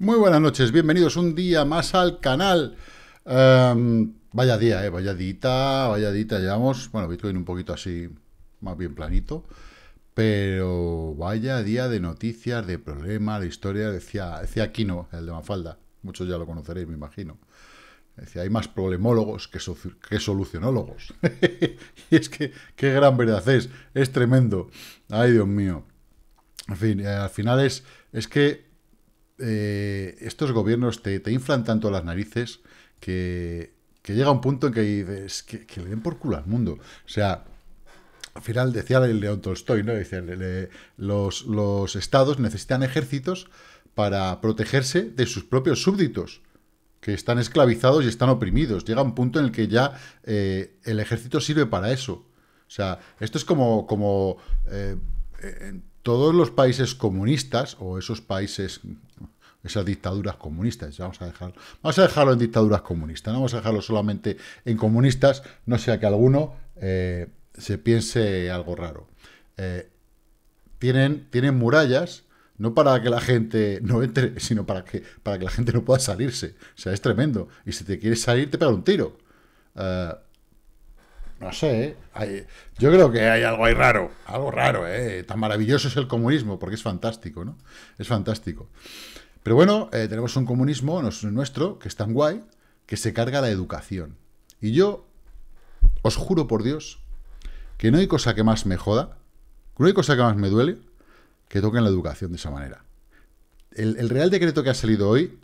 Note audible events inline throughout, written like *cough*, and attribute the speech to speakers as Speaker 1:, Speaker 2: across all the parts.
Speaker 1: Muy buenas noches, bienvenidos un día más al canal. Em, vaya día, eh, vaya dita, vaya llevamos, bueno, Bitcoin un poquito así, más bien planito, pero vaya día de noticias, de problemas, de historia. decía, decía Aquino, el de Mafalda, muchos ya lo conoceréis, me imagino. Decía, hay más problemólogos que, solucionólogos. *laughs* y es que, qué gran verdad es, es tremendo. Ay, Dios mío. En fin, eh, al final es, es que eh, estos gobiernos te, inflan tanto las narices que, que, llega un punto en que que, le den por culo al mundo. O sea, al final decía el León Tolstoy, ¿no? los, estados necesitan ejércitos para protegerse de sus propios súbditos que están esclavizados y están oprimidos. Llega un punto en el que ya eh, el ejército sirve para eso. O sea, esto es como, como eh, todos los países comunistas, o esos países, esas dictaduras comunistas, vamos a dejarlo, vamos a dejarlo en dictaduras comunistas, no vamos a dejarlo solamente en comunistas, no sea que alguno eh, se piense algo raro. Eh, tienen, tienen murallas, no para que la gente no entre, sino para que, para que la gente no pueda salirse. O sea, es tremendo. Y si te quieres salir, te pega un tiro. Eh, no sé, yo creo que hay algo ahí raro, algo raro, ¿eh? Tan maravilloso es el comunismo, porque es fantástico, ¿no? Es fantástico. Pero bueno, eh, tenemos un comunismo nuestro, que es tan guay, que se carga la educación. Y yo os juro por Dios que no hay cosa que más me joda, que no hay cosa que más me duele, que toquen la educación de esa manera. El, el Real Decreto que ha salido hoy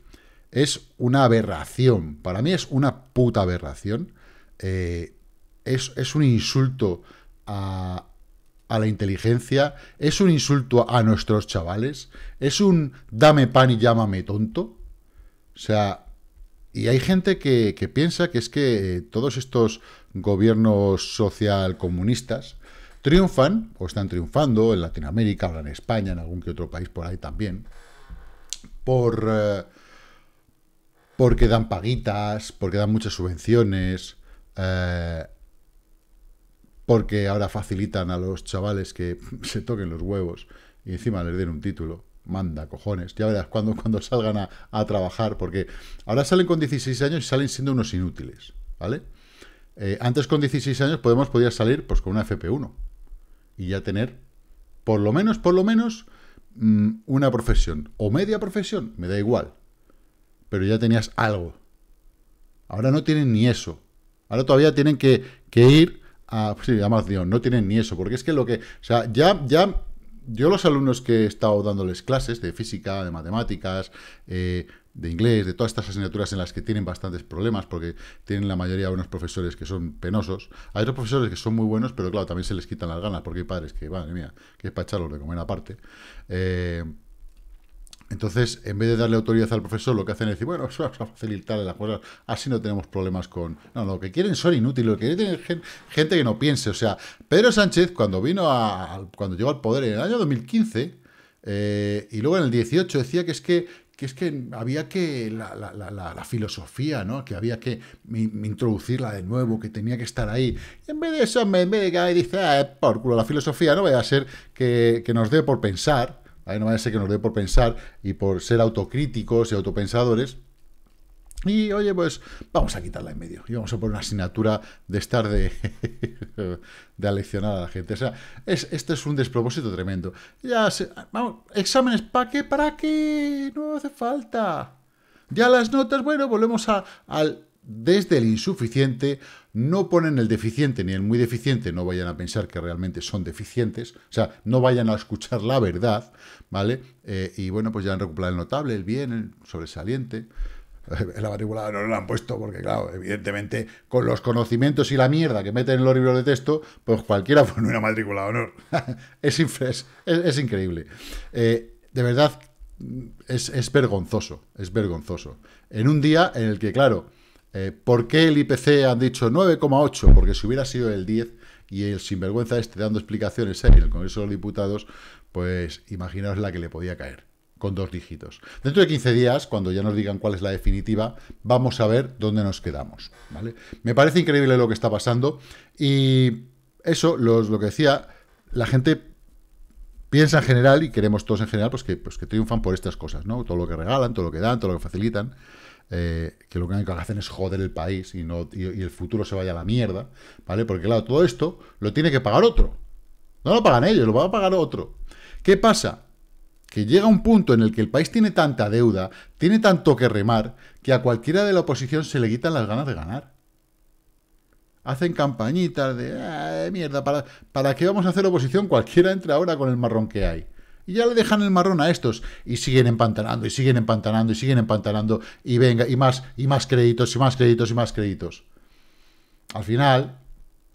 Speaker 1: es una aberración. Para mí es una puta aberración. Eh, es, un insulto a, la inteligencia, es un insulto a nuestros chavales, es un dame pan y llámame tonto. O sea, y hay gente que, piensa que es que eh, todos estos gobiernos social comunistas triunfan, o están triunfando en Latinoamérica, o en España, en algún que otro país por ahí también, por, eh, porque dan paguitas, porque dan muchas subvenciones, eh, porque ahora facilitan a los chavales que *laughs* se toquen los huevos y encima les den un título. Manda, cojones. Ya verás cuando, cuando salgan a, trabajar, porque ahora salen con 16 años y salen siendo unos inútiles, ¿vale? Eh, antes con 16 años Podemos podía salir pues con una FP1 y ya tener por lo menos, por lo menos mm, una profesión o media profesión, me da igual. Pero ya tenías algo. Ahora no tienen ni eso. Ahora todavía tienen que, que ir Ah, sí, además dios no tienen ni eso, porque es que lo que, o sea, ya, ya, yo los alumnos que he estado dándoles clases de física, de matemáticas, eh, de inglés, de todas estas asignaturas en las que tienen bastantes problemas, porque tienen la mayoría de unos profesores que son penosos. Hay otros profesores que son muy buenos, pero claro, también se les quitan las ganas, porque hay padres que, madre mía, que es para echarlos de comer aparte. Eh, entonces, en vez de darle autoridad al profesor, lo que hacen es decir, bueno, eso va a facilitar las cosas, así no tenemos problemas con... No, lo que quieren son inútiles, lo que quieren gente que no piense. O sea, Pedro Sánchez, cuando vino a, cuando llegó al poder en el año 2015, eh, y luego en el 18 decía que es que, es que había que... La, filosofía, ¿no? Que había que introducirla de nuevo, que tenía que estar ahí. en vez de eso, me, y dice, ah, por culo, la filosofía no vaya a ser que, que nos dé por pensar Ahí No vaya a ser que nos dé por pensar y por ser autocríticos y autopensadores. Y oye, pues vamos a quitarla en medio. Y vamos a poner una asignatura de estar de, *laughs* aleccionar a la gente. O sea, es, esto es un despropósito tremendo. Ya se, vamos, exámenes, ¿para qué? ¿Para qué? No hace falta. Ya las notas, bueno, volvemos a, al desde el insuficiente no ponen el deficiente ni el muy deficiente, no vayan a pensar que realmente son deficientes, o sea, no vayan a escuchar la verdad, ¿vale? Eh, y bueno, pues ya han recuperado el notable, el bien, el sobresaliente. Eh, la matriculada no lo han puesto porque, claro, evidentemente, con los conocimientos y la mierda que meten en los libros de texto, pues cualquiera *laughs* pone una matrícula de honor. *laughs* es, es, increíble. Eh, de verdad, es, es vergonzoso, es vergonzoso. En un día en el que, claro, eh, ¿Por qué el IPC han dicho 9,8? Porque si hubiera sido el 10 y el sinvergüenza este dando explicaciones en el Congreso de los Diputados, pues imaginaos la que le podía caer, con dos dígitos. Dentro de 15 días, cuando ya nos digan cuál es la definitiva, vamos a ver dónde nos quedamos. ¿vale? Me parece increíble lo que está pasando y eso, lo que decía, la gente piensa en general y queremos todos en general pues que, pues que triunfan por estas cosas, ¿no? Todo lo que regalan, todo lo que dan, todo lo que facilitan. Eh, que lo único que hacen es joder el país y, no, y, el futuro se vaya a la mierda, ¿vale? Porque claro, todo esto lo tiene que pagar otro. No lo pagan ellos, lo va a pagar otro. ¿Qué pasa? Que llega un punto en el que el país tiene tanta deuda, tiene tanto que remar, que a cualquiera de la oposición se le quitan las ganas de ganar. Hacen campañitas de, ah, mierda, ¿para, ¿para qué vamos a hacer oposición? Cualquiera entra ahora con el marrón que hay. Y ya le dejan el marrón a estos. Y siguen empantanando, y siguen empantanando, y siguen empantanando. Y venga, y más, y más créditos, y más créditos, y más créditos. Al final,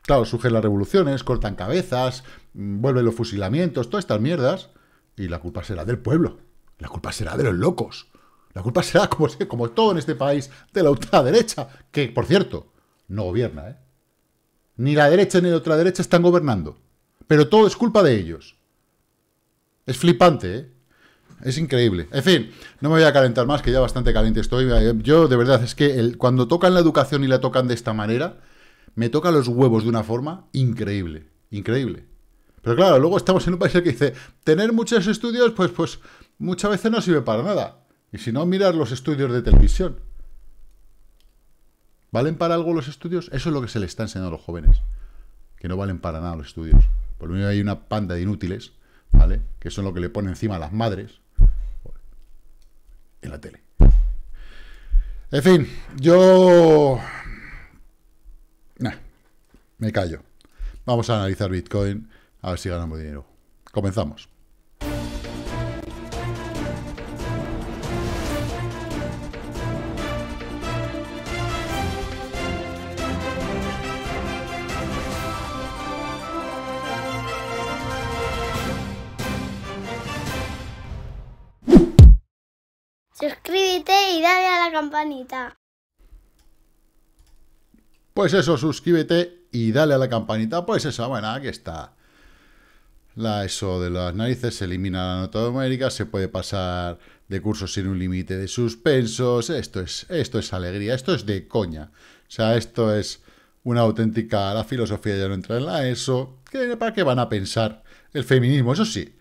Speaker 1: claro, surgen las revoluciones, cortan cabezas, mm, vuelven los fusilamientos, todas estas mierdas. Y la culpa será del pueblo. La culpa será de los locos. La culpa será, como, como todo en este país, de la ultraderecha. Que, por cierto, no gobierna, ¿eh? Ni la derecha ni la ultraderecha están gobernando. Pero todo es culpa de ellos. Es flipante, ¿eh? Es increíble. En fin, no me voy a calentar más, que ya bastante caliente estoy. Eh, yo, de verdad, es que cuando tocan la educación y la tocan de esta manera, me toca los huevos de una forma increíble. Increíble. Pero claro, luego estamos en un país que dice, tener muchos estudios, pues, pues muchas veces no sirve para nada. Y si no, mirar los estudios de televisión. ¿Valen para algo los estudios? Eso es lo que se le está enseñando a los jóvenes. Que no valen para nada los estudios. Por lo menos hay una panda de inútiles, ¿vale? que son lo que le pone encima a las madres, en la tele. En fin, yo... me callo. Vamos a analizar Bitcoin, a ver si ganamos dinero. Comenzamos. campanita. Pues eso, suscríbete y dale a la campanita. Pues eso, bueno, aquí está. La eso de las narices, se elimina la nota América se puede pasar de cursos sin un límite de suspensos. Esto es, esto es alegría, esto es de coña. O sea, esto es una auténtica... La filosofía ya no entra en la ESO. ¿Para qué van a pensar el feminismo? Eso sí,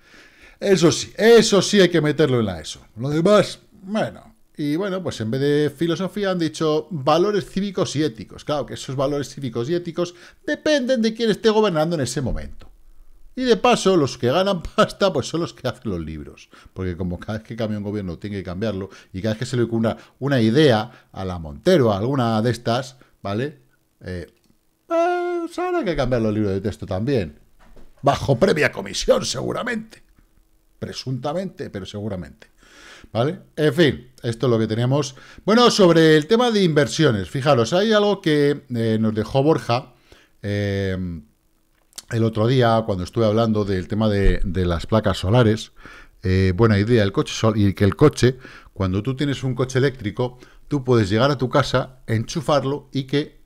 Speaker 1: eso sí, eso sí hay que meterlo en la ESO. Lo demás, bueno, y bueno, pues en vez de filosofía han dicho valores cívicos y éticos. Claro que esos valores cívicos y éticos dependen de quién esté gobernando en ese momento. Y de paso, los que ganan *laughs* pasta, pues son los que hacen los libros. Porque como cada vez que cambia un gobierno tiene que cambiarlo, y cada vez que se le ocurra una idea a la Montero, a alguna de estas, ¿vale? Eh, pues que cambiar los libros de texto también. Bajo previa comisión, seguramente. Presuntamente, pero seguramente. ¿Vale? En fin, esto es lo que teníamos. Bueno, sobre el tema de inversiones, fijaros, hay algo que eh, nos dejó Borja eh, el otro día cuando estuve hablando del tema de, las placas solares. Eh, buena idea, el coche sol y que el coche, cuando tú tienes un coche eléctrico, tú puedes llegar a tu casa, enchufarlo y que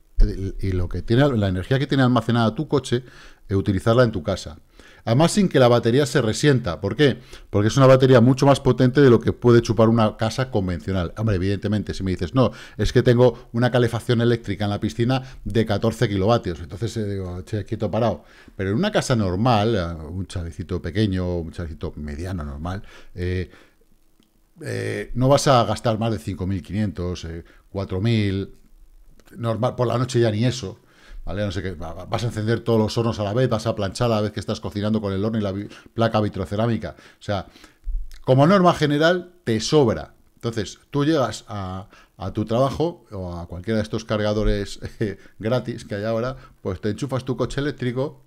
Speaker 1: y lo que tiene la energía que tiene almacenada tu coche, utilizarla en tu casa además sin que la batería se resienta. ¿Por qué? Porque es una batería mucho más potente de lo que puede chupar una casa convencional. Hombre, evidentemente, si me dices, no, es que tengo una calefacción eléctrica en la piscina de 14 kilovatios, entonces eh, digo, che, quieto parado. Pero en una casa normal, eh, un chalecito pequeño, un chalecito mediano normal, eh, no vas a gastar más de 5.500, 4.000, normal, por la noche ya ni eso. ¿vale? No sé qué, vas a encender todos los hornos a la vez, vas a planchar a la vez que estás cocinando con el horno y la placa vitrocerámica. O sea, como norma general, te sobra. Entonces, tú llegas a, tu trabajo o a cualquiera de estos cargadores eh, gratis que hay ahora, pues te enchufas tu coche eléctrico,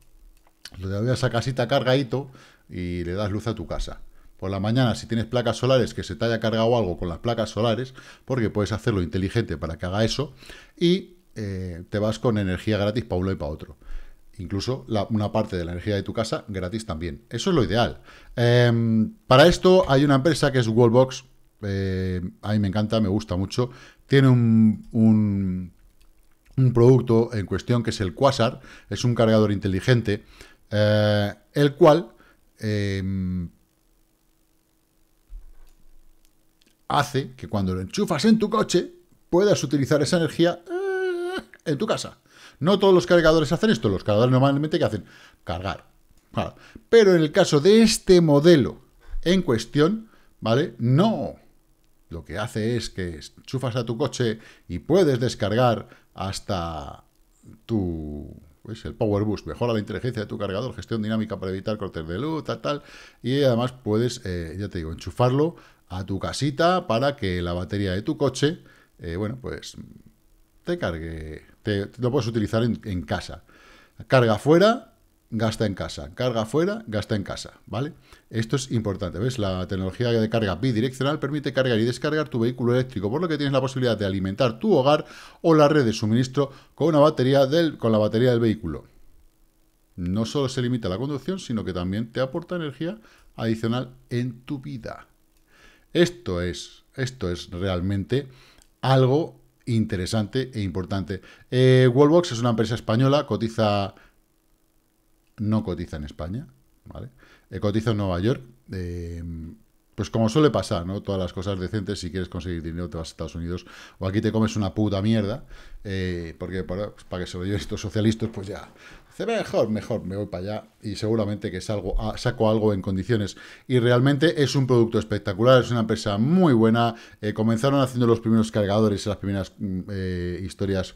Speaker 1: lo llevas a casita cargadito y le das luz a tu casa. Por la mañana, si tienes placas solares, que se te haya cargado algo con las placas solares, porque puedes hacerlo inteligente para que haga eso. Y eh, te vas con energía gratis para uno y para otro. Incluso una parte de la energía de tu casa gratis también. Eso es lo ideal. Em, para esto hay una empresa que es Wallbox. Eh, a mí me encanta, me gusta mucho. Tiene un, un, producto en cuestión que es el Quasar. Es un cargador inteligente. Eh, el cual em, hace que cuando lo enchufas en tu coche puedas utilizar esa energía en tu casa. No todos los cargadores hacen esto, los cargadores normalmente que hacen cargar. Pero en el caso de este modelo en cuestión, ¿vale? No. Lo que hace es que enchufas a tu coche y puedes descargar hasta tu pues el Power mejora la inteligencia de tu cargador, gestión dinámica para evitar cortes de luz, tal, tal. Y además puedes, eh, ya te digo, enchufarlo a tu casita para que la batería de tu coche, eh, bueno, pues te cargue lo puedes utilizar en, casa. Carga fuera, gasta en casa. Carga fuera, gasta en casa, ¿vale? Esto es importante, ¿ves? La tecnología de carga bidireccional permite cargar y descargar tu vehículo eléctrico, por lo que tienes la posibilidad de alimentar tu hogar o la red de suministro con, una batería del, con la batería del vehículo. No solo se limita la conducción, sino que también te aporta energía adicional en tu vida. Esto es, esto es realmente algo interesante e importante. Eh, Wallbox es una empresa española, cotiza... No cotiza en España, ¿vale? Eh, cotiza en Nueva York. Eh, pues como suele pasar, ¿no? Todas las cosas decentes, si quieres conseguir dinero te vas a Estados Unidos o aquí te comes una puta mierda, eh, porque pues para, que se lo lleven estos socialistas, pues ya, se mejor, mejor, me voy para allá y seguramente que salgo, saco algo en condiciones. Y realmente es un producto espectacular, es una empresa muy buena, eh, comenzaron haciendo los primeros cargadores, las primeras mm, eh, historias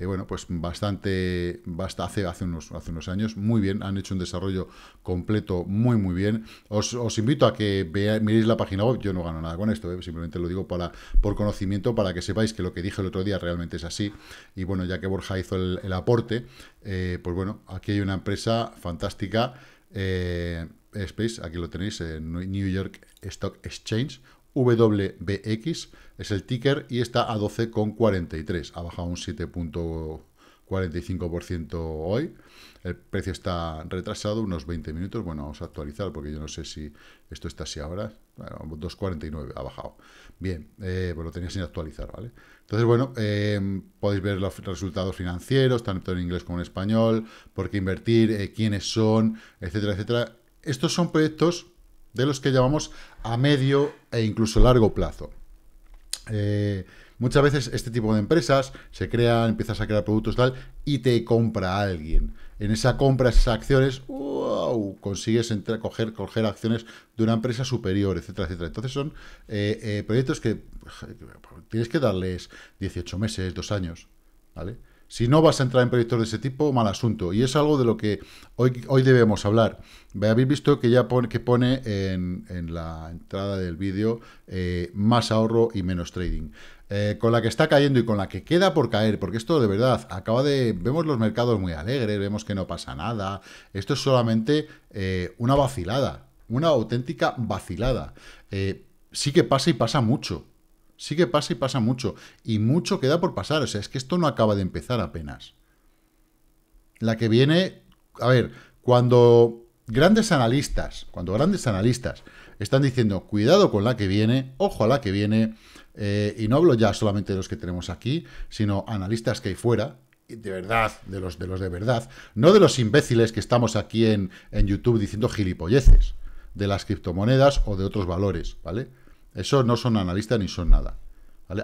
Speaker 1: eh, bueno, pues bastante, hace, unos, años, muy bien, han hecho un desarrollo completo muy, muy bien. Os, invito a que vea, miréis la página web, yo no gano nada con esto, eh, simplemente lo digo para, por conocimiento, para que sepáis que lo que dije el otro día realmente es así, y bueno, ya que Borja hizo el, aporte, eh, pues bueno, aquí hay una empresa fantástica, Space, aquí lo tenéis, en New York Stock Exchange, WBX es el ticker y está a 12,43. Ha bajado un 7.45% hoy. El precio está retrasado unos 20 minutos. Bueno, vamos a actualizar porque yo no sé si esto está así ahora. Bueno, 2.49 ha bajado. Bien, bueno eh, pues lo tenía sin actualizar, ¿vale? Entonces, bueno, eh, podéis ver los resultados financieros, tanto en inglés como en español, por qué invertir, eh, quiénes son, etcétera, etcétera. Estos son proyectos de los que llamamos a medio e incluso largo plazo. Eh, muchas veces este tipo de empresas se crean, empiezas a crear productos tal y te compra alguien. En esa compra, esas acciones, wow, consigues entre coger, coger acciones de una empresa superior, etcétera, etcétera. Entonces son eh, eh, proyectos que pues, tienes que darles 18 meses, 2 años, ¿vale? Si no vas a entrar en proyectos de ese tipo, mal asunto. Y es algo de lo que hoy, hoy debemos hablar. Habéis visto que ya pone, que pone en, la entrada del vídeo eh, más ahorro y menos trading. Eh, con la que está cayendo y con la que queda por caer, porque esto de verdad acaba de... Vemos los mercados muy alegres, vemos que no pasa nada. Esto es solamente eh, una vacilada, una auténtica vacilada. sí que pasa y pasa mucho. Sí que pasa y pasa mucho. Y mucho queda por pasar. O sea, es que esto no acaba de empezar apenas. La que viene... A ver, cuando grandes analistas, cuando grandes analistas están diciendo, cuidado con la que viene, ojo a la que viene, eh, y no hablo ya solamente de los que tenemos aquí, sino analistas que hay fuera, de verdad, de los de, los de verdad, no de los imbéciles que estamos aquí en, en YouTube diciendo gilipolleces de las criptomonedas o de otros valores, ¿vale? Eso no son analistas ni son nada.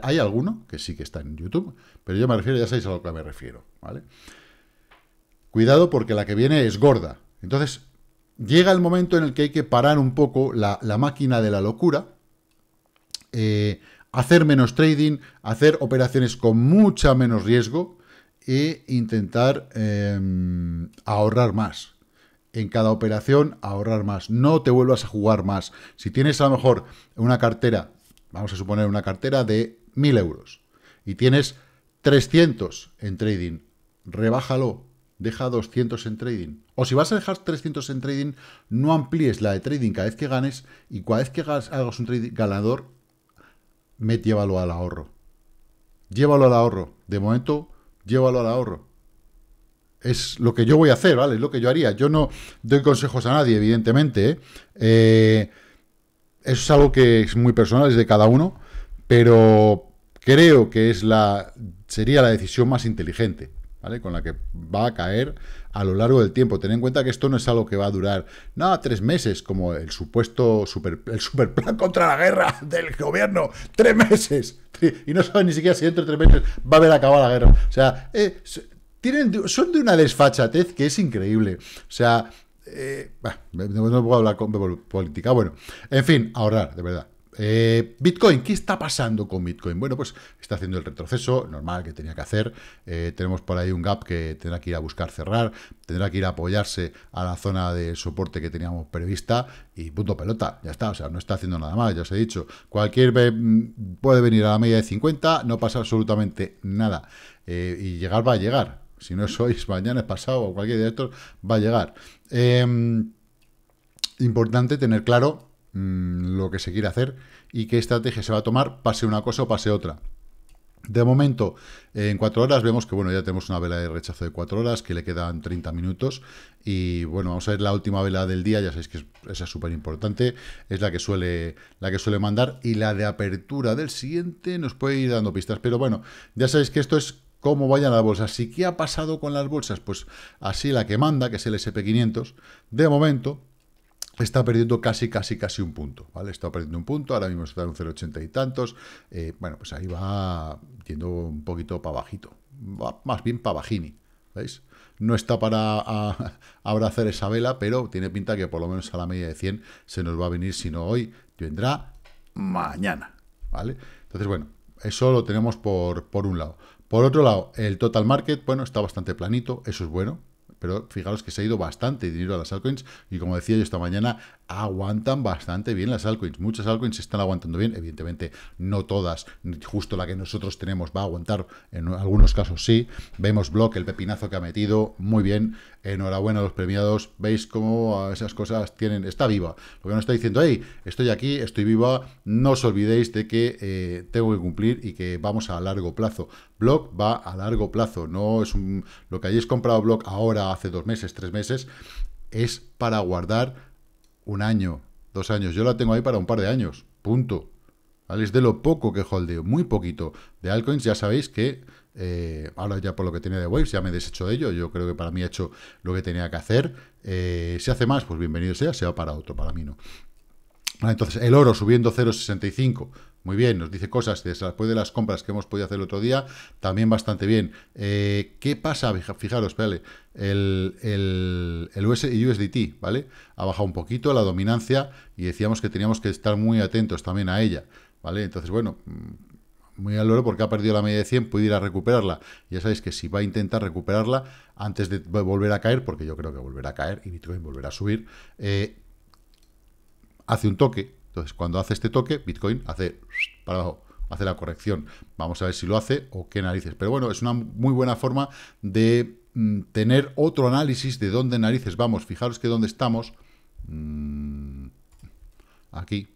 Speaker 1: Hay alguno que sí que está en YouTube, pero yo me refiero, ya sabéis a lo que me refiero. ¿vale? Cuidado porque la que viene es gorda. Entonces, llega el momento en el que hay que parar un poco la, máquina de la locura, eh, hacer menos trading, hacer operaciones con mucha menos riesgo e intentar eh, ahorrar más en cada operación ahorrar más. No te vuelvas a jugar más. Si tienes a lo mejor una cartera, vamos a suponer una cartera de 1.000 euros y tienes 300 en trading, rebájalo, deja 200 en trading. O si vas a dejar 300 en trading, no amplíes la de trading cada vez que ganes y cada vez que hagas un trading ganador, met, llévalo al ahorro. Llévalo al ahorro. De momento, llévalo al ahorro es lo que yo voy a hacer, ¿vale? Es lo que yo haría. Yo no doy consejos a nadie, evidentemente. eso ¿eh? eh, es algo que es muy personal, es de cada uno, pero creo que es la, sería la decisión más inteligente, ¿vale? Con la que va a caer a lo largo del tiempo. Ten en cuenta que esto no es algo que va a durar nada, tres meses, como el supuesto super, el superplan *laughs* contra la guerra del gobierno. ¡Tres meses! *laughs* Y no saben ni siquiera si dentro de tres meses va a haber acabado la guerra. O sea, eh, tienen, son de una desfachatez que es increíble. O sea, eh, no puedo hablar con política. Bueno, en fin, ahorrar, de verdad. Eh, Bitcoin, ¿qué está pasando con Bitcoin? Bueno, pues está haciendo el retroceso normal que tenía que hacer. Eh, tenemos por ahí un gap que tendrá que ir a buscar cerrar, tendrá que ir a apoyarse a la zona de soporte que teníamos prevista y punto pelota, ya está. O sea, no está haciendo nada más, ya os he dicho. Cualquier mm, puede venir a la media de 50, no pasa absolutamente nada. y llegar va a llegar si no es hoy, *laughs* mañana es pasado o cualquier día va a llegar. Em, importante tener claro mm, lo que se quiere hacer y qué estrategia se va a tomar, pase una cosa o pase otra. De momento, en cuatro horas vemos que bueno, ya tenemos una vela de rechazo de cuatro horas, que le quedan 30 minutos. Y bueno, vamos a ver la última vela del día, ya sabéis que es, esa es súper importante, es la que, suele, la que suele mandar. Y la de apertura del siguiente nos puede ir dando pistas. Pero bueno, ya sabéis que esto es cómo vayan las bolsas. ¿Y qué ha pasado con las bolsas? Pues así la que manda, que es el SP500, de momento está perdiendo casi, casi, casi un punto, ¿vale? Está perdiendo un punto, ahora mismo está en un 0,80 y tantos. Eh, bueno, pues ahí va yendo un poquito para bajito, va más bien para bajini, ¿veis? No está para abrazar *laughs* esa vela, pero tiene pinta que por lo menos a la media de 100 se nos va a venir, si no hoy, vendrá mañana, ¿vale? Entonces, bueno, eso lo tenemos por, por un lado. Por otro lado, el total market, bueno, está bastante planito, eso es bueno, pero fijaros que se ha ido bastante dinero a las altcoins y como decía yo esta mañana, aguantan bastante bien las altcoins. Muchas altcoins están aguantando bien, evidentemente no todas, justo la que nosotros tenemos va a aguantar, en algunos casos sí. Vemos Block, el pepinazo que ha metido, muy bien, enhorabuena a los premiados, veis cómo esas cosas tienen, está viva. Lo que no está diciendo, hey, estoy aquí, estoy viva, no os olvidéis de que eh, tengo que cumplir y que vamos a largo plazo. Block va a largo plazo, no es un, lo que hayáis comprado Block ahora, hace dos meses, tres meses, es para guardar un año, dos años. Yo la tengo ahí para un par de años. Punto. ¿Vale? Es de lo poco que holdeo, muy poquito. De altcoins ya sabéis que eh, ahora ya por lo que tenía de Waves ya me he deshecho de ello. Yo creo que para mí he hecho lo que tenía que hacer. Eh, si hace más, pues bienvenido sea, se va para otro, para mí no. entonces, el oro subiendo 0,65 muy bien, nos dice cosas después de las compras que hemos podido hacer el otro día, también bastante bien. Eh, ¿Qué pasa? Fijaros, vale, el, el, el US, USDT, ¿vale? Ha bajado un poquito la dominancia y decíamos que teníamos que estar muy atentos también a ella, ¿vale? Entonces, bueno, mm, muy al loro porque ha perdido la media de 100, a recuperarla. Ya sabéis que si va a intentar recuperarla antes de volver a caer, porque yo creo que volverá a caer y Bitcoin volverá a subir, eh, hace un toque, entonces, cuando hace este toque, Bitcoin hace para abajo, hace la corrección. Vamos a ver si lo hace o qué narices. Pero bueno, es una muy buena forma de mm, tener otro análisis de dónde narices vamos. Fijaros que dónde estamos. Mm, aquí.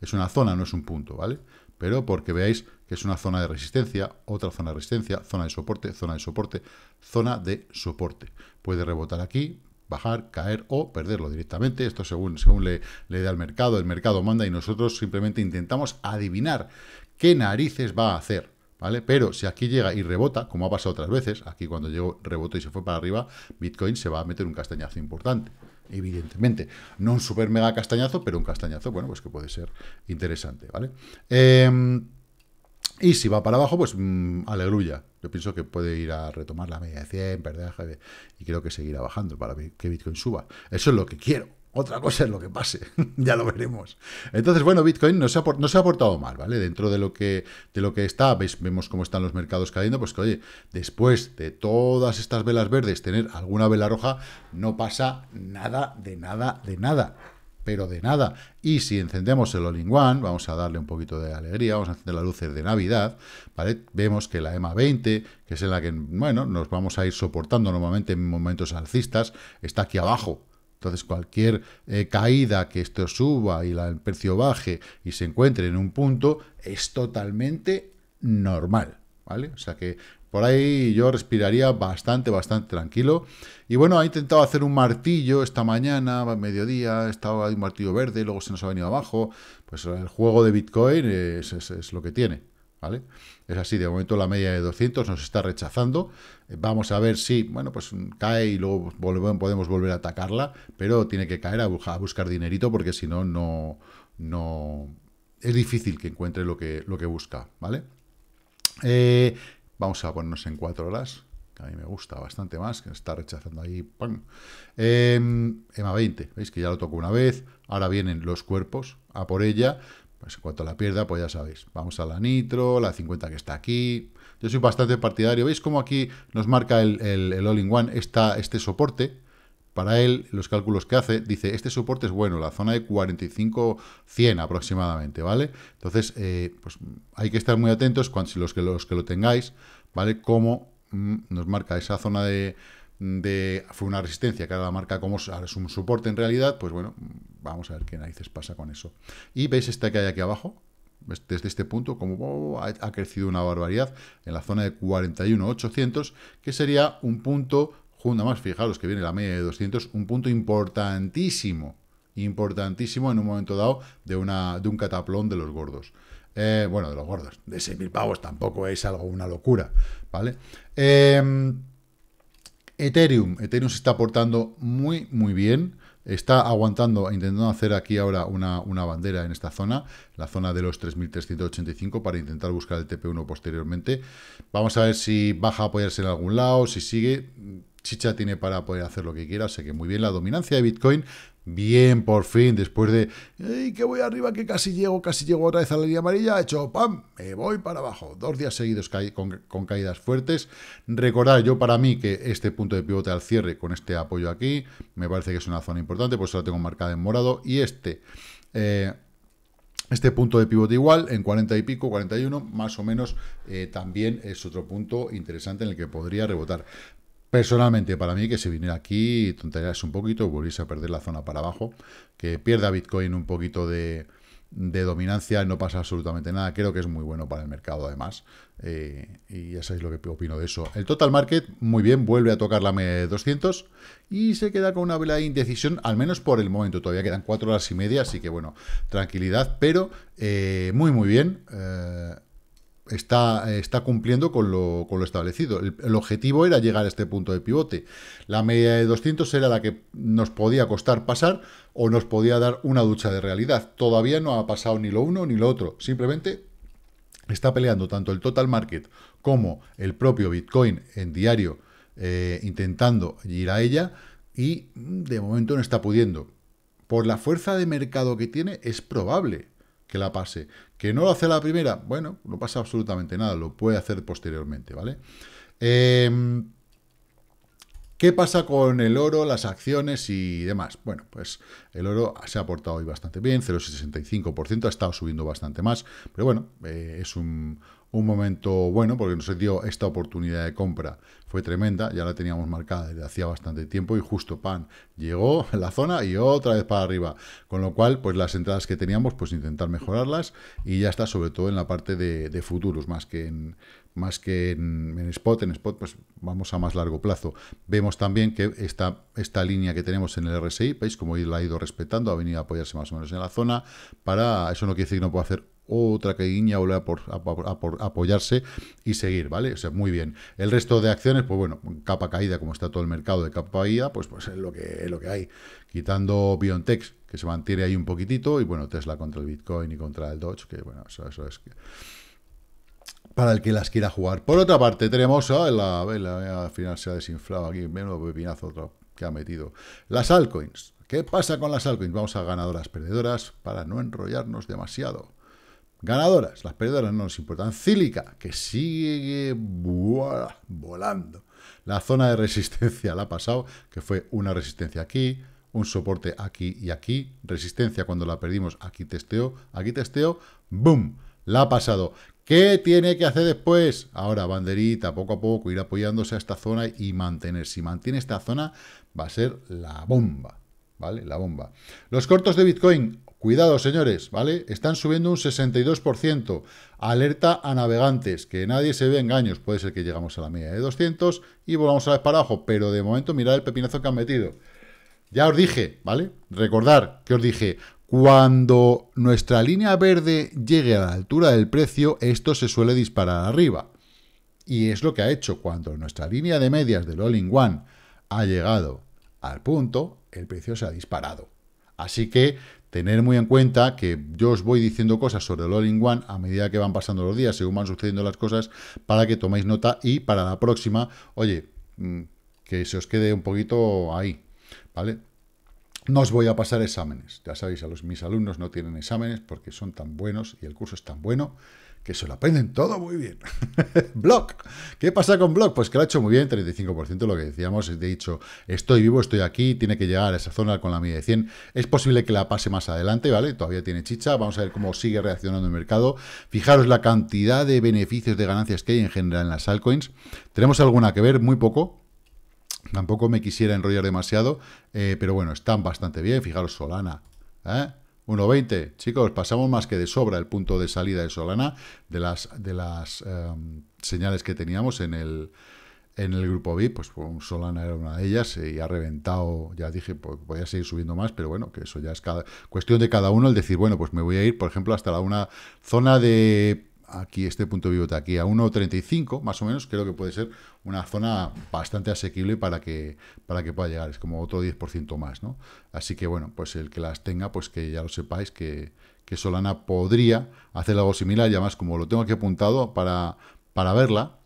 Speaker 1: Es una zona, no es un punto, ¿vale? Pero porque veáis que es una zona de resistencia, otra zona de resistencia, zona de soporte, zona de soporte, zona de soporte. Puede rebotar aquí, bajar, caer o perderlo directamente. Esto según, según le, le da el mercado, el mercado manda y nosotros simplemente intentamos adivinar qué narices va a hacer. ¿Vale? Pero si aquí llega y rebota, como ha pasado otras veces, aquí cuando llegó, rebota y se fue para arriba, Bitcoin se va a meter un castañazo importante, evidentemente. No un super mega castañazo, pero un castañazo, bueno, pues que puede ser interesante, ¿vale? Em, y si va para abajo, pues mm, alegrulla. Yo pienso que puede ir a retomar la media de 100, perder, y creo que seguirá bajando para que Bitcoin suba. Eso es lo que quiero. Otra cosa es lo que pase, *laughs* ya lo veremos. Entonces, bueno, Bitcoin no se, ha, no se ha portado mal, ¿vale? Dentro de lo que, de lo que está, veis, vemos cómo están los mercados cayendo, pues que, oye, después de todas estas velas verdes, tener alguna vela roja, no pasa nada, de nada, de nada pero de nada. Y si encendemos el all one vamos a darle un poquito de alegría, vamos a encender las luces de Navidad, ¿vale? Vemos que la EMA 20, que es en la que, bueno, nos vamos a ir soportando normalmente en momentos alcistas, está aquí abajo. Entonces, cualquier eh, caída que esto suba y la, el precio baje y se encuentre en un punto, es totalmente normal, ¿vale? O sea que por ahí yo respiraría bastante, bastante tranquilo. Y bueno, ha intentado hacer un martillo esta mañana, mediodía, estaba un martillo verde, luego se nos ha venido abajo. Pues el juego de Bitcoin es, lo que tiene, ¿vale? Es así, de momento la media de 200 nos está rechazando. Vamos a ver si, bueno, pues cae y luego podemos volver a atacarla, pero tiene que caer a, buscar dinerito porque si no, no, no... Es difícil que encuentre lo que, lo que busca, ¿vale? Eh, Vamos a ponernos en 4 horas, que a mí me gusta bastante más, que está rechazando ahí. ¡pum! EMA em, 20, veis que ya lo tocó una vez, ahora vienen los cuerpos a por ella. Pues en cuanto a la pierda, pues ya sabéis, vamos a la Nitro, la 50 que está aquí. Yo soy bastante partidario, veis como aquí nos marca el, el All-in-One este soporte, para él, los cálculos que hace, dice, este soporte es bueno, la zona de 45-100 aproximadamente, ¿vale? Entonces, eh, pues hay que estar muy atentos cuando, si los, que, los que lo tengáis, ¿vale? Cómo mm, nos marca esa zona de, de... Fue una resistencia que ahora la marca como es un soporte en realidad, pues bueno, vamos a ver qué narices pasa con eso. Y veis esta que hay aquí abajo, pues, desde este punto, como oh, ha, crecido una barbaridad, en la zona de 41.800, que sería un punto más, fijaros que viene la media de 200, un punto importantísimo, importantísimo en un momento dado de, una, de un cataplón de los gordos. Eh, bueno, de los gordos, de 6.000 pavos tampoco es algo, una locura, ¿vale? Em, Ethereum, Ethereum se está portando muy, muy bien está aguantando, intentando hacer aquí ahora una, una, bandera en esta zona, la zona de los 3.385 para intentar buscar el TP1 posteriormente. Vamos a ver si baja a apoyarse en algún lado, si sigue, chicha tiene para poder hacer lo que quiera, sé que muy bien la dominancia de Bitcoin, bien por fin, después de, que voy arriba, que casi llego, casi llego otra vez a la línea amarilla, he hecho, ¡pam!, me voy para abajo, dos días seguidos con, caídas fuertes, recordad yo para mí que este punto de pivote al cierre con este apoyo aquí, me parece que es una zona importante, Pues eso la tengo marcada en morado, y este... Eh, este punto de pivote igual, en 40 y pico, 41, más o menos, eh, también es otro punto interesante en el que podría rebotar. Personalmente, para mí, que se viniera aquí, tonterías un poquito, volviese a perder la zona para abajo, que pierda Bitcoin un poquito de, dominancia, no pasa absolutamente nada. Creo que es muy bueno para el mercado, además. Eh, y ya sabéis lo que opino de eso. El total market, muy bien, vuelve a tocar la media 200 y se queda con una vela de indecisión, al menos por el momento. Todavía quedan cuatro horas y media, así que bueno, tranquilidad, pero eh, muy, muy bien. Eh, está, está cumpliendo con lo, establecido. El, objetivo era llegar a este punto de pivote. La media de 200 era la que nos podía costar pasar o nos podía dar una ducha de realidad. Todavía no ha pasado ni lo uno ni lo otro. Simplemente está peleando tanto el total market como el propio Bitcoin en diario eh, intentando ir a ella y de momento no está pudiendo. Por la fuerza de mercado que tiene es probable que la pase. Que no lo hace la primera, bueno, no pasa absolutamente nada, lo puede hacer posteriormente, ¿vale? Em, ¿Qué pasa con el oro, las acciones y demás? Bueno, pues el oro se ha portado hoy bastante bien, 0,65%, ha estado subiendo bastante más, pero bueno, eh, es un, un momento bueno porque nos dio esta oportunidad de compra. Fue tremenda, ya la teníamos marcada desde hacía bastante tiempo y justo pan llegó en *laughs* la zona y otra vez para arriba. Con lo cual, pues las entradas que teníamos, pues intentar mejorarlas y ya está, sobre todo en la parte de, futuros, más que en más que en, spot, en spot pues vamos a más largo plazo. Vemos también que esta, esta línea que tenemos en el RSI, veis como la ha ido respetando, ha venido a apoyarse más o menos en la zona, para eso no quiere decir que no pueda hacer otra que guiña, volver por, apoyarse y seguir, ¿vale? O sea, muy bien. El resto de acciones, pues bueno, capa caída, como está todo el mercado de capa caída, pues, pues es, lo que, lo que hay. Quitando Biontech, que se mantiene ahí un poquitito, y bueno, Tesla contra el Bitcoin y contra el Dodge, que bueno, eso, es... para el que las quiera jugar. Por otra parte, tenemos... la, vela al final se ha desinflado aquí. menos pepinazo otro que ha metido. Las altcoins. ¿Qué pasa con las altcoins? Vamos a ganadoras, perdedoras, para no enrollarnos demasiado. Ganadoras, las perdedoras no nos importan. Cílica, que sigue volando. La zona de resistencia la ha pasado, que fue una resistencia aquí, un soporte aquí y aquí. Resistencia cuando la perdimos, aquí testeo, aquí testeo, ¡boom! La ha pasado. ¿Qué tiene que hacer después? Ahora, banderita, poco a poco, ir apoyándose a esta zona y mantener. Si mantiene esta zona, va a ser la bomba, ¿vale? La bomba. Los cortos de Bitcoin Cuidado, señores, ¿vale? Están subiendo un 62%. Alerta a navegantes, que nadie se ve engaños. Puede ser que llegamos a la media de 200 y volvamos a la para abajo, pero de momento mirad el pepinazo que han metido. Ya os dije, ¿vale? Recordar que os dije, cuando nuestra línea verde llegue a la altura del precio, esto se suele disparar arriba. Y es lo que ha hecho cuando nuestra línea de medias del All-in-One ha llegado al punto, el precio se ha disparado. Así que tener muy en cuenta que yo os voy diciendo cosas sobre el all one a medida que van pasando los días, según van sucediendo las cosas, para que toméis nota y para la próxima, oye, mm, que se os quede un poquito ahí, ¿vale? No os voy a pasar exámenes. Ya sabéis, a los, mis alumnos no tienen exámenes porque son tan buenos y el curso es tan bueno que se lo aprenden todo muy bien. *laughs* Block. ¿Qué pasa con Block? Pues que lo ha hecho muy bien, 35%, lo que decíamos, de hecho, estoy vivo, estoy aquí, tiene que llegar a esa zona con la media de 100. Es posible que la pase más adelante, ¿vale? Todavía tiene chicha, vamos a ver cómo sigue reaccionando el mercado. Fijaros la cantidad de beneficios, de ganancias que hay en general en las altcoins. Tenemos alguna que ver, muy poco, tampoco me quisiera enrollar demasiado, eh, pero bueno, están bastante bien. Fijaros Solana, ¿eh? 1.20. Chicos, pasamos más que de sobra el punto de salida de Solana de las, de las em, señales que teníamos en el, en el grupo VIP. Pues, pues Solana era una de ellas eh, y ha reventado, ya dije, pues voy a seguir subiendo más, pero bueno, que eso ya es cada, cuestión de cada uno el decir, bueno, pues me voy a ir, por ejemplo, hasta la una zona de aquí este punto de vista aquí a 1.35 más o menos, creo que puede ser una zona bastante asequible para que, para que pueda llegar, es como otro 10% más, ¿no? Así que bueno, pues el que las tenga, pues que ya lo sepáis que, Solana podría hacer algo similar, y además como lo tengo aquí apuntado para, para verla,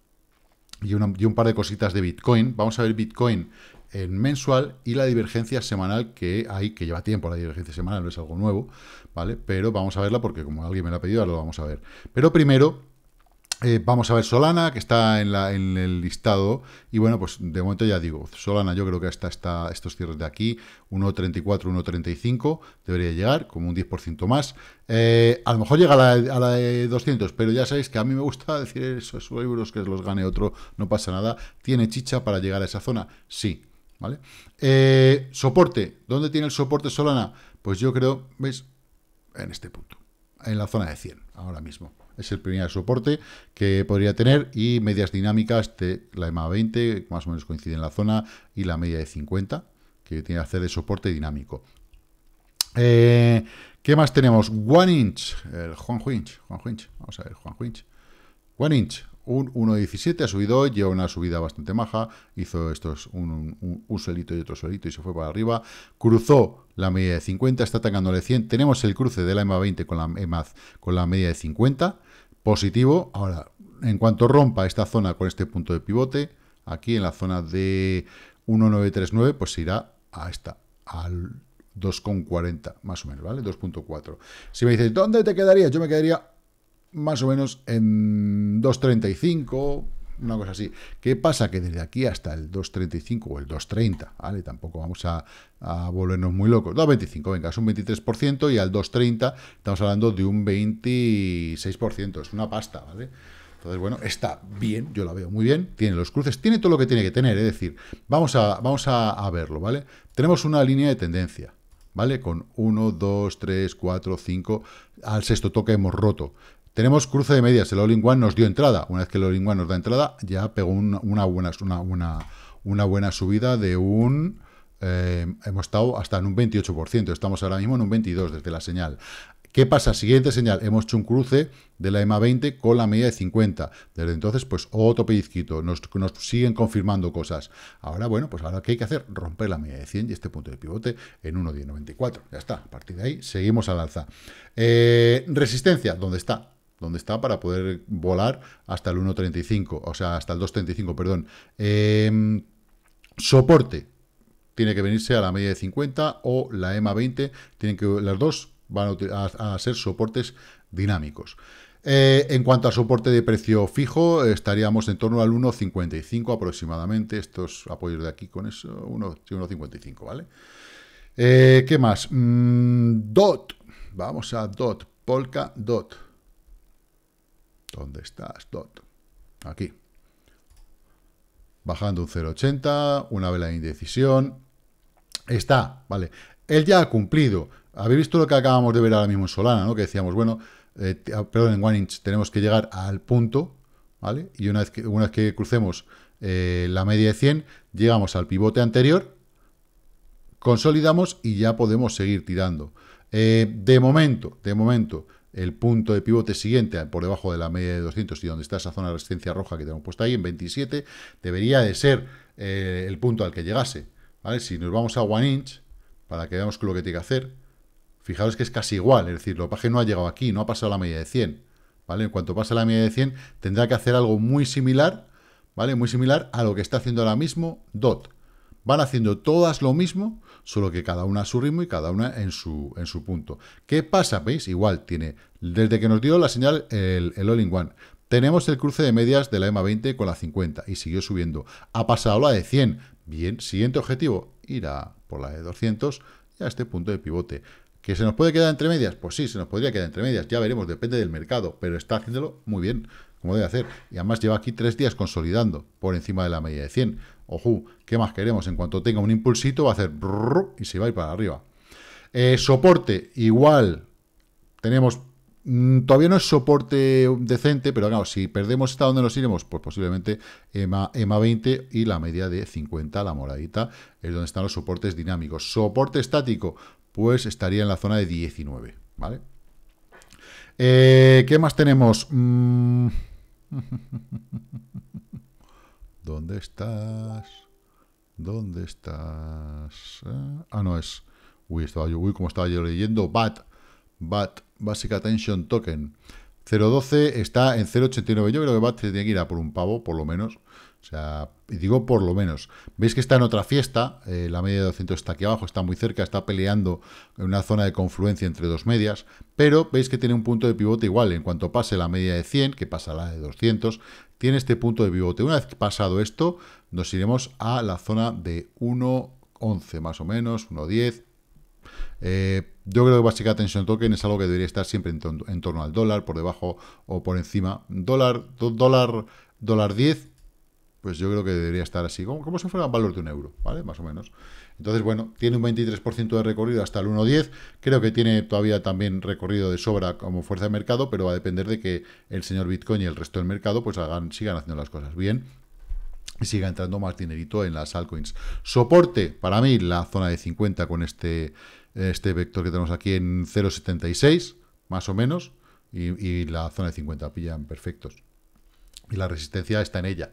Speaker 1: y, y un par de cositas de Bitcoin, vamos a ver Bitcoin en mensual y la divergencia semanal que hay, que lleva tiempo la divergencia semanal, no es algo nuevo, ¿vale? Pero vamos a verla porque como alguien me la ha pedido, ahora lo vamos a ver. Pero primero, eh, vamos a ver Solana, que está en, la, en, el listado. Y bueno, pues de momento ya digo, Solana yo creo que hasta, estos cierres de aquí, 1.34, 1.35, debería llegar, como un 10% más. Eh, a lo mejor llega a la, a la, de 200, pero ya sabéis que a mí me gusta *laughs* decir esos euros que los gane otro, no pasa nada. ¿Tiene chicha para llegar a esa zona? Sí, ¿vale? Eh, soporte, ¿dónde tiene el soporte Solana? Pues yo creo, ¿veis? En este punto, en la zona de 100, ahora mismo. Es el primer soporte que podría tener y medias dinámicas, de la EMA 20, más o menos coincide en la zona, y la media de 50, que tiene que hacer de soporte dinámico. Eh, ¿Qué más tenemos? One Inch, el Juan Huinch, Juan vamos a ver, Juan Huinch, One Inch, un 1.17, ha subido lleva una subida bastante maja, hizo estos un, un, suelito y otro suelito y se fue para arriba, cruzó la media de 50, está atacándole 100, tenemos el cruce de la EMA 20 con la, EMA, con la media de 50, positivo, ahora, en cuanto rompa esta zona con este punto de pivote, aquí en la zona de 1.939, pues irá a esta, al 2,40 más o menos, ¿vale? 2.4. Si me dices, ¿dónde te quedaría? Yo me quedaría más o menos en 2.35, una cosa así. ¿Qué pasa? Que desde aquí hasta el 2.35 o el 2.30, ¿vale? Tampoco vamos a, volvernos muy locos. 2.25, venga, es un 23% y al 2.30 estamos hablando de un 26%, es una pasta, ¿vale? Entonces, bueno, está bien, yo la veo muy bien, tiene los cruces, tiene todo lo que tiene que tener, es decir, vamos a, vamos a, a verlo, ¿vale? Tenemos una línea de tendencia, ¿vale? Con 1, 2, 3, 4, 5, al sexto toque hemos roto. Tenemos cruce de medias, el All-in-One nos dio entrada. Una vez que el All-in-One nos da entrada, ya pegó una, buena, una, una, una, buena subida de un... Eh, hemos estado hasta en un 28%, estamos ahora mismo en un 22% desde la señal. ¿Qué pasa? Siguiente señal, hemos hecho un cruce de la EMA 20 con la media de 50. Desde entonces, pues otro pellizquito, nos, siguen confirmando cosas. Ahora, bueno, pues ahora ¿qué hay que hacer? Romper la media de 100 y este punto de pivote en 1.1094. Ya está, a partir de ahí seguimos al alza. Eh, resistencia, ¿dónde está? donde está para poder volar hasta el 1.35, o sea, hasta el 2.35, perdón. Em, soporte tiene que venirse a la media de 50 o la EMA 20, tienen que las dos van a, ser soportes dinámicos. Eh, en cuanto a soporte de precio fijo, estaríamos en torno al 1.55 aproximadamente, estos apoyos de aquí con eso, 1.55, ¿vale? Eh, ¿Qué más? Mm, DOT, vamos a DOT, Polka DOT. ¿Dónde estás, Dot? Aquí. Bajando un 0,80, una vela de indecisión. Está, vale. Él ya ha cumplido. Habéis visto lo que acabamos de ver ahora mismo en Solana, ¿no? Que decíamos, bueno, eh, ah, perdón, en One Inch tenemos que llegar al punto, ¿vale? Y una vez que, que crucemos eh, la media de 100, llegamos al pivote anterior, consolidamos y ya podemos seguir tirando. Eh, de momento, de momento, el punto de pivote siguiente por debajo de la media de 200 y donde está esa zona de resistencia roja que tenemos puesta ahí en 27, debería de ser eh, el punto al que llegase. ¿vale? Si nos vamos a One Inch, para que veamos lo que tiene que hacer, fijaros que es casi igual, es decir, lo paje no ha llegado aquí, no ha pasado la media de 100. ¿vale? En cuanto pase la media de 100, tendrá que hacer algo muy similar, ¿vale? muy similar a lo que está haciendo ahora mismo DOT. Van haciendo todas lo mismo, solo que cada una a su ritmo y cada una en su, en su punto. ¿Qué pasa? ¿Veis? Igual tiene, desde que nos dio la señal el, el all-in-one, tenemos el cruce de medias de la EMA 20 con la 50 y siguió subiendo. Ha pasado la de 100. Bien, siguiente objetivo, ir a por la de 200 y a este punto de pivote. ¿Que se nos puede quedar entre medias? Pues sí, se nos podría quedar entre medias, ya veremos, depende del mercado, pero está haciéndolo muy bien, como debe hacer. Y además lleva aquí tres días consolidando por encima de la media de 100. Ojo, ¿qué más queremos? En cuanto tenga un impulsito va a hacer y se va a ir para arriba. Eh, soporte, igual. Tenemos mm, todavía no es soporte decente, pero claro, si perdemos esta, dónde nos iremos, pues posiblemente EMA, 20 y la media de 50, la moradita, es donde están los soportes dinámicos. Soporte estático, pues estaría en la zona de 19, ¿vale? Eh, ¿Qué más tenemos? Mm. *laughs* ¿Dónde estás? ¿Dónde estás? Ah, ah, no es. Uy, estaba yo, uy, como estaba yo leyendo. BAT. BAT. Basic Attention Token. 0.12 está en 0.89. Yo creo que BAT se tiene que ir a por un pavo, por lo menos. O sea, digo por lo menos. Veis que está en otra fiesta, eh, la media de 200 está aquí abajo, está muy cerca, está peleando en una zona de confluencia entre dos medias, pero veis que tiene un punto de pivote igual. En cuanto pase la media de 100, que pasa la de 200, tiene este punto de pivote. Una vez pasado esto, nos iremos a la zona de 1.11 más o menos, 1.10. Eh, yo creo que básica tensión token es algo que debería estar siempre en, torno, al dólar, por debajo o por encima. Dólar, dólar, dólar 10, pues yo creo que debería estar así, como, como si fuera el valor de un euro, ¿vale? Más o menos. Entonces, bueno, tiene un 23% de recorrido hasta el 1.10. Creo que tiene todavía también recorrido de sobra como fuerza de mercado, pero va a depender de que el señor Bitcoin y el resto del mercado pues sigan haciendo las cosas bien y siga entrando más dinerito en las altcoins. Soporte, para mí, la zona de 50 con este, este vector que tenemos aquí en 0.76, más o menos, y, y la zona de 50 pillan perfectos. Y la resistencia está en ella,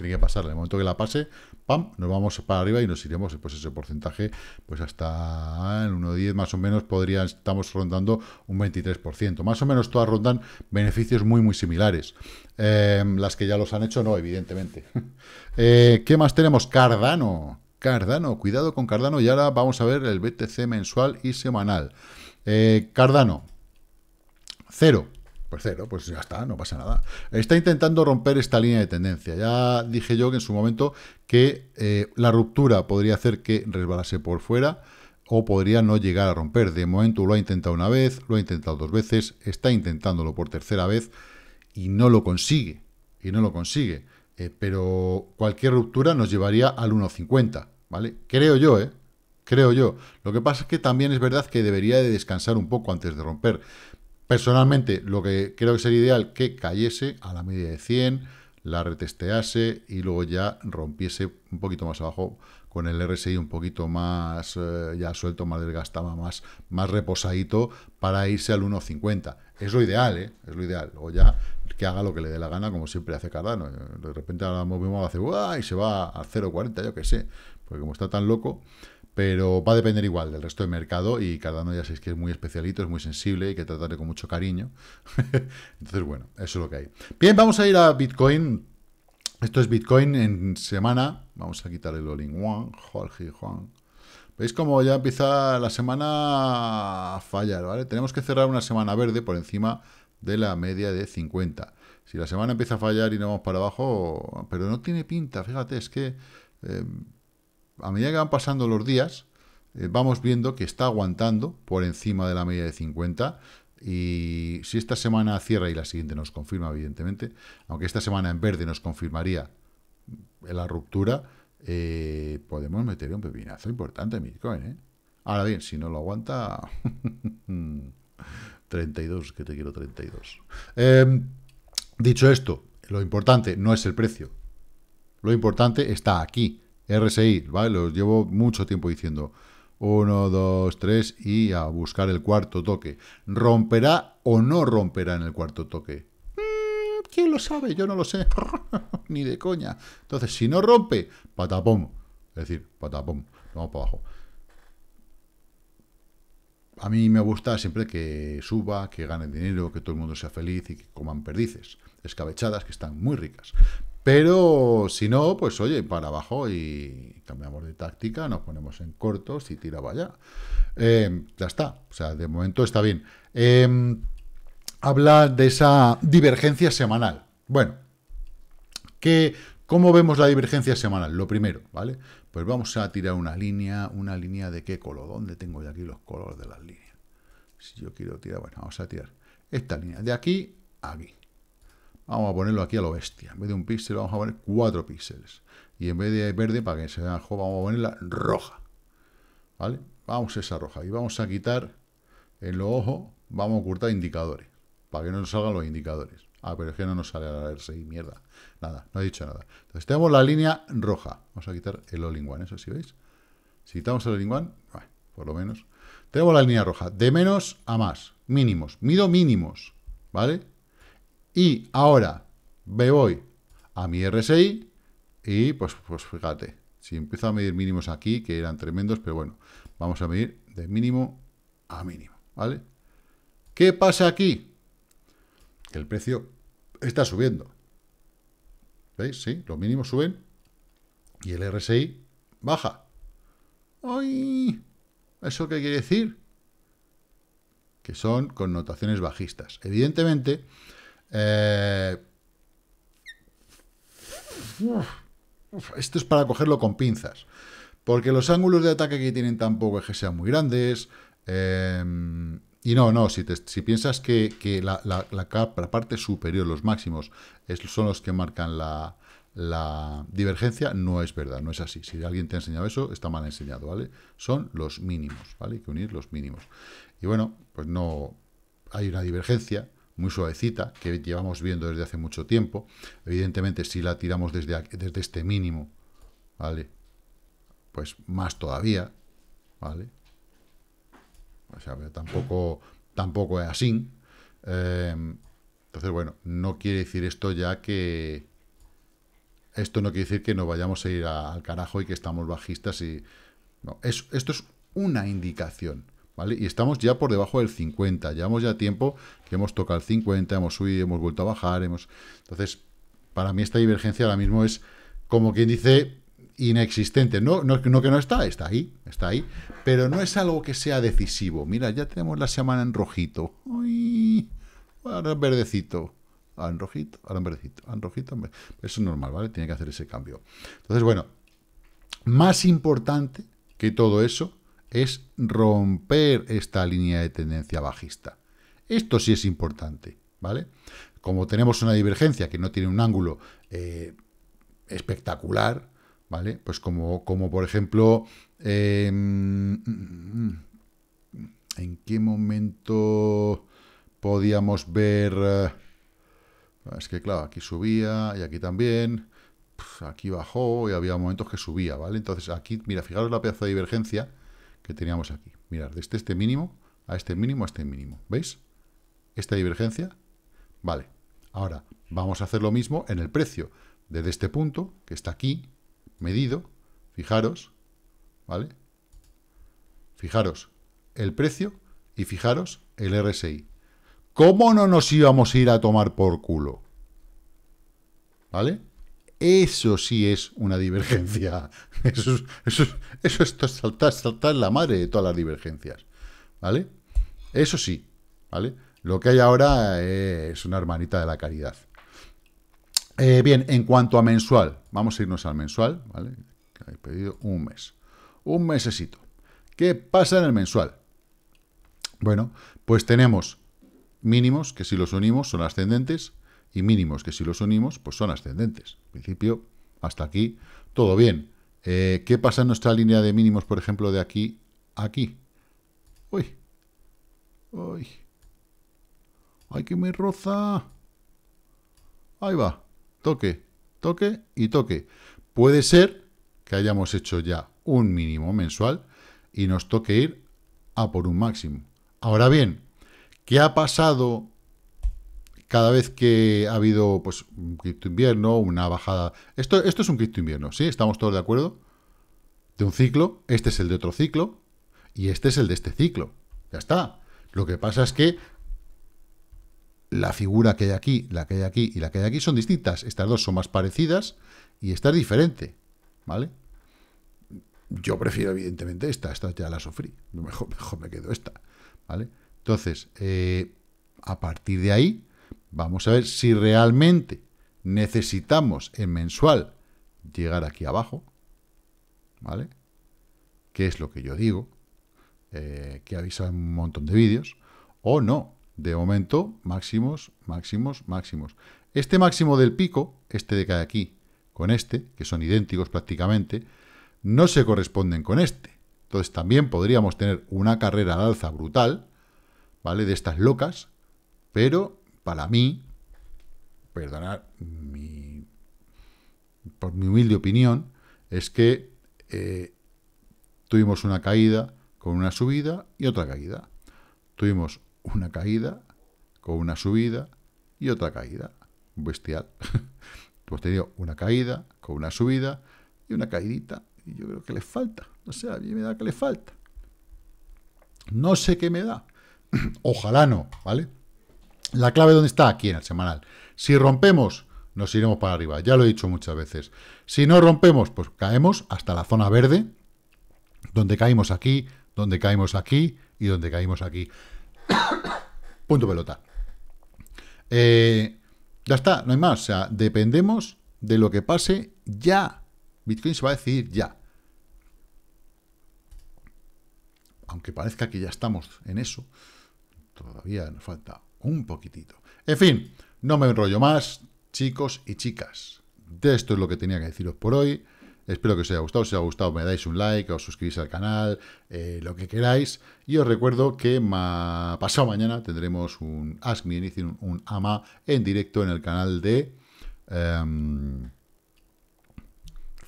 Speaker 1: tiene que pasar. En el momento que la pase, ¡pam! Nos vamos para arriba y nos iremos, pues ese porcentaje, pues hasta el 1.10 más o menos podría, estamos rondando un 23%. Más o menos todas rondan beneficios muy, muy similares. Em, las que ya los han hecho, no, evidentemente. *laughs* Eh, ¿Qué más tenemos? Cardano. Cardano, cuidado con Cardano y ahora vamos a ver el BTC mensual y semanal. Eh, Cardano, cero. Pues cero, pues ya está, no pasa nada. Está intentando romper esta línea de tendencia. Ya dije yo que en su momento que eh, la ruptura podría hacer que resbalase por fuera o podría no llegar a romper. De momento lo ha intentado una vez, lo ha intentado dos veces, está intentándolo por tercera vez y no lo consigue. Y no lo consigue. Eh, pero cualquier ruptura nos llevaría al 1.50, ¿vale? Creo yo, ¿eh? Creo yo. Lo que pasa es que también es verdad que debería de descansar un poco antes de romper. Personalmente, lo que creo que sería ideal, que cayese a la media de 100, la retestease y luego ya rompiese un poquito más abajo con el RSI un poquito más eh, ya suelto, más desgastado, más, más reposadito para irse al 1.50. Es lo ideal, ¿eh? Es lo ideal. O ya que haga lo que le dé la gana, como siempre hace Cardano. De repente ahora mismo hace ¡buah! y se va al 0.40, yo qué sé. Porque como está tan loco, pero va a depender igual del resto del mercado y Cardano ya sabéis que es muy especialito, es muy sensible y que tratarle con mucho cariño. *laughs* Entonces, bueno, eso es lo que hay. Bien, vamos a ir a Bitcoin. Esto es Bitcoin en semana. Vamos a quitar el all-in one, Jorge Juan. ¿Veis cómo ya empieza la semana a fallar, ¿vale? Tenemos que cerrar una semana verde por encima de la media de 50. Si la semana empieza a fallar y no vamos para abajo, pero no tiene pinta, fíjate, es que... Eh, a medida que van pasando los días, eh, vamos viendo que está aguantando por encima de la media de 50. Y si esta semana cierra y la siguiente nos confirma, evidentemente, aunque esta semana en verde nos confirmaría la ruptura, eh, podemos meter un pepinazo importante en Bitcoin. ¿eh? Ahora bien, si no lo aguanta, 32, *laughs* que te quiero 32. Em, dicho esto, lo importante no es el precio. Lo importante está aquí, RSI, ¿vale? Los llevo mucho tiempo diciendo. Uno, dos, tres y a buscar el cuarto toque. ¿Romperá o no romperá en el cuarto toque? Mm, ¿Quién lo sabe? Yo no lo sé. *laughs* Ni de coña. Entonces, si no rompe, patapón. Es decir, patapón. Vamos para abajo. A mí me gusta siempre que suba, que gane dinero, que todo el mundo sea feliz y que coman perdices. Escabechadas que están muy ricas. Pero si no, pues oye, para abajo y cambiamos de táctica, nos ponemos en cortos y tiraba allá. Em, ya está, o sea, de momento está bien. Eh, habla de esa divergencia semanal. Bueno, ¿cómo vemos la divergencia semanal? Lo primero, ¿vale? Pues vamos a tirar una línea, una línea de qué color, ¿dónde tengo yo aquí los colores de las líneas? Si yo quiero tirar, bueno, vamos a tirar esta línea de aquí a aquí vamos a ponerlo aquí a lo bestia. En vez de un píxel, vamos a poner cuatro píxeles. Y en vez de verde, para que se vea mejor, vamos a ponerla roja. ¿Vale? Vamos a esa roja. Y vamos a quitar en los ojo, vamos a ocultar indicadores. Para que no nos salgan los indicadores. Ah, pero es que no nos sale la R6, mierda. Nada, no he dicho nada. Entonces tenemos la línea roja. Vamos a quitar el all one, eso sí, ¿veis? Si quitamos el all one, por lo menos. Tenemos la línea roja, de menos a más, mínimos. Mido mínimos, ¿vale? Y ahora me voy a mi RSI y pues, pues fíjate, si empiezo a medir mínimos aquí, que eran tremendos, pero bueno, vamos a medir de mínimo a mínimo, ¿vale? ¿Qué pasa aquí? Que el precio está subiendo. ¿Veis? Sí, los mínimos suben y el RSI baja. ¡Ay! ¿Eso qué quiere decir? Que son connotaciones bajistas. Evidentemente, eh, esto es para cogerlo con pinzas. Porque los ángulos de ataque que tienen tampoco es que sean muy grandes. Em, y no, no, si, piensas que, la, parte superior, los máximos, son los que marcan la, la divergencia no es verdad, no es así. Si alguien te ha enseñado eso, está mal enseñado, ¿vale? Son los mínimos, ¿vale? Hay que unir los mínimos. Y bueno, pues no hay una divergencia muy suavecita, que llevamos viendo desde hace mucho tiempo. Evidentemente, si la tiramos desde, desde este mínimo, ¿vale? Pues más todavía, ¿vale? tampoco, tampoco es así. Eh, entonces, bueno, no quiere decir esto ya que... Esto no quiere decir que nos vayamos a ir al carajo y que estamos bajistas y... No, esto es una indicación. Y estamos ya por debajo del 50, llevamos ya tiempo que hemos tocado el 50, hemos subido, hemos vuelto a bajar, hemos... Entonces, para mí esta divergencia ahora mismo es, como quien dice, inexistente. No, no, no, que no está, está ahí, está ahí. Pero no es algo que sea decisivo. Mira, ya tenemos la semana en rojito. ahora en verdecito. Ahora en rojito, ahora en verdecito, ah, en rojito. Eso es normal, ¿vale? Tiene que hacer ese cambio. Entonces, bueno, más importante que todo eso es romper esta línea de tendencia bajista. Esto sí es importante, ¿vale? Como tenemos una divergencia que no tiene un ángulo eh, espectacular, ¿vale? Pues como, como por ejemplo, em, ¿en qué momento podíamos ver... Eh, es que claro, aquí subía y aquí también, aquí bajó y había momentos que subía, ¿vale? Entonces aquí, mira, fijaros la pieza de divergencia, que teníamos aquí. Mirad, desde este mínimo a este mínimo a este mínimo. ¿Veis? Esta divergencia. Vale. Ahora, vamos a hacer lo mismo en el precio. Desde este punto, que está aquí, medido, fijaros, ¿vale? Fijaros el precio y fijaros el RSI. ¿Cómo no nos íbamos a ir a tomar por culo? ¿Vale? Eso sí es una divergencia. *laughs* Eso es, eso saltar, saltar la madre de todas las divergencias. ¿Vale? Eso sí. ¿Vale? Lo que hay ahora eh, es una hermanita de la caridad. Eh, bien, en cuanto a mensual, vamos a irnos al mensual, ¿vale? He pedido un mes. Un mesecito. ¿Qué pasa en el mensual? Bueno, pues tenemos mínimos, que si los unimos son ascendentes, y mínimos que si los unimos, pues son ascendentes. En principio, hasta aquí, todo bien. Eh, ¿Qué pasa en nuestra línea de mínimos, por ejemplo, de aquí a aquí? Uy. Uy. ¡Ay, que me roza! Ahí va. Toque, toque y toque. Puede ser que hayamos hecho ya un mínimo mensual y nos toque ir a por un máximo. Ahora bien, ¿qué ha pasado cada vez que ha habido pues, un cripto invierno, una bajada... Esto, esto es un cripto invierno, ¿sí? ¿Estamos todos de acuerdo? De un ciclo, este es el de otro ciclo, y este es el de este ciclo. Ya está. Lo que pasa es que la figura que hay aquí, la que hay aquí y la que hay aquí son distintas. Estas dos son más parecidas y esta es diferente, ¿vale? Yo prefiero evidentemente esta, esta ya la sufrí. Mejor, mejor me quedo esta, ¿vale? Entonces, eh, a partir de ahí, Vamos a ver si realmente necesitamos en mensual llegar aquí abajo, ¿vale? ¿Qué es lo que yo digo, eh, que avisa en un montón de vídeos, o no. De momento, máximos, máximos, máximos. Este máximo del pico, este de cada aquí, con este, que son idénticos prácticamente, no se corresponden con este. Entonces también podríamos tener una carrera al alza brutal, ¿vale? De estas locas, pero para mí, perdonar mi, por mi humilde opinión, es que eh, tuvimos una caída con una subida y otra caída. Tuvimos una caída con una subida y otra caída. Bestial. *laughs* Hemos tenido una caída con una subida y una caidita. Y yo creo que le falta. No sé, sea, a mí me da que le falta. No sé qué me da. *clears throat* Ojalá no, ¿vale? La clave dónde está aquí en el semanal. Si rompemos, nos iremos para arriba. Ya lo he dicho muchas veces. Si no rompemos, pues caemos hasta la zona verde, donde caímos aquí, donde caímos aquí y donde caímos aquí. *coughs* Punto pelota. Eh, ya está, no hay más. O sea, dependemos de lo que pase ya. Bitcoin se va a decidir ya. Aunque parezca que ya estamos en eso, todavía nos falta un poquitito. En fin, no me enrollo más, chicos y chicas. De esto es lo que tenía que deciros por hoy. Espero que os haya gustado. Si os ha gustado, me dais un like, os suscribís al canal, eh, lo que queráis. Y os recuerdo que pasado mañana tendremos un Ask Me Anything, un, AMA, en directo en el canal de, em,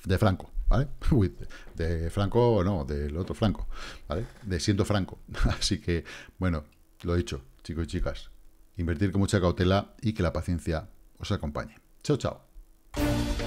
Speaker 1: de Franco. ¿Vale? *laughs* de, Franco Franco, no, del otro Franco, ¿vale? De siendo Franco. *laughs* Así que, bueno, lo dicho, chicos y chicas, invertir con mucha cautela y que la paciencia os acompañe. Chao, chao.